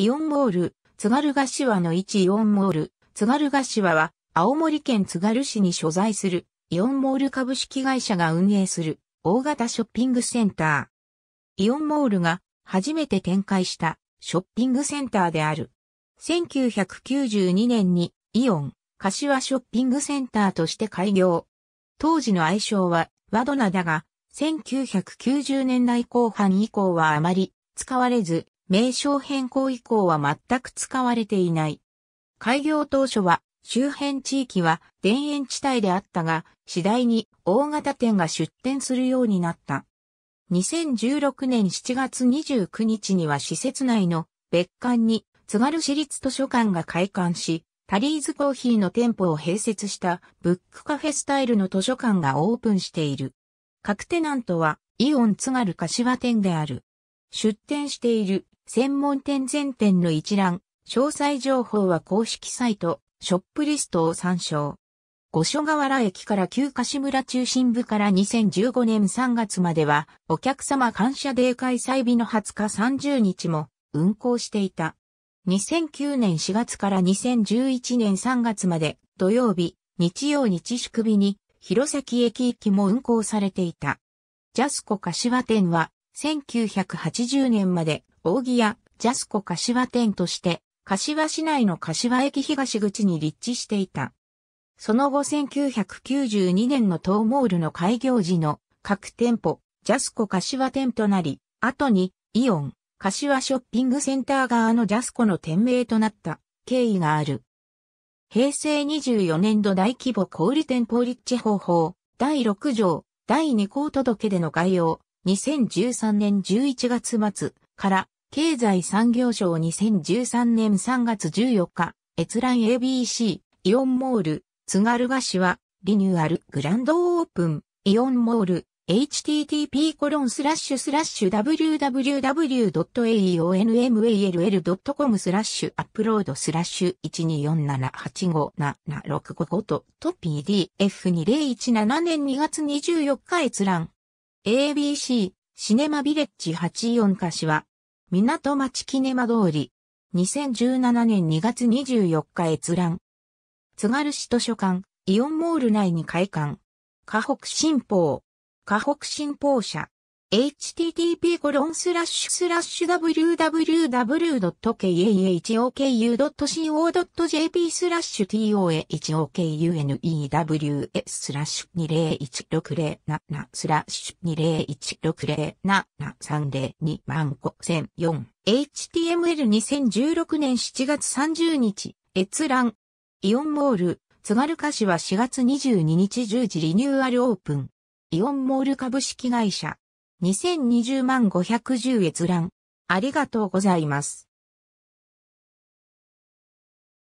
イオンモール、津軽ヶ和の一イオンモール、津軽ヶ和は、青森県津軽市に所在する、イオンモール株式会社が運営する、大型ショッピングセンター。イオンモールが、初めて展開した、ショッピングセンターである。1992年に、イオン、柏ショッピングセンターとして開業。当時の愛称は、ワドナだが、1990年代後半以降はあまり使われず、名称変更以降は全く使われていない。開業当初は周辺地域は田園地帯であったが、次第に大型店が出店するようになった。2016年7月29日には施設内の別館に津軽市立図書館が開館し、タリーズコーヒーの店舗を併設したブックカフェスタイルの図書館がオープンしている。各テナントはイオン津軽柏店である。出店している専門店全店の一覧、詳細情報は公式サイト、ショップリストを参照。五所川原駅から旧柏村中心部から2015年3月までは、お客様感謝デー開催日の20日30日も運行していた。2009年4月から2011年3月まで土曜日、日曜日宿日に弘前駅行きも運行されていた。ジャスコ柏店は1980年まで扇ージャスコ柏店として、柏市内の柏駅東口に立地していた。その後1992年の東モールの開業時の各店舗、ジャスコ柏店となり、後にイオン、柏ショッピングセンター側のジャスコの店名となった経緯がある。平成24年度大規模小売店舗立地方法第6条第2項届での概要2013年11月末から経済産業省2013年3月14日、閲覧 ABC、イオンモール、津軽菓子は、リニューアルグランドオープン、イオンモール、http コロンスラッシュスラッシュ www.aonmall.com スラッシュアップロードスラッシュ124785765とと PDF2017 年2月24日閲覧 ABC シネマビレッジ84菓子は港町キネマ通り。2017年2月24日閲覧。津軽市図書館、イオンモール内に開館。河北新報。河北新報社。http://www.kahoku.co.jp toahokunews スラッシュ201607スラッシュ20160730 2 5004 html2016 年7月30日閲覧イオンモール津軽菓子は4月22日10時リニューアルオープンイオンモール株式会社2020万510閲覧。ありがとうございます。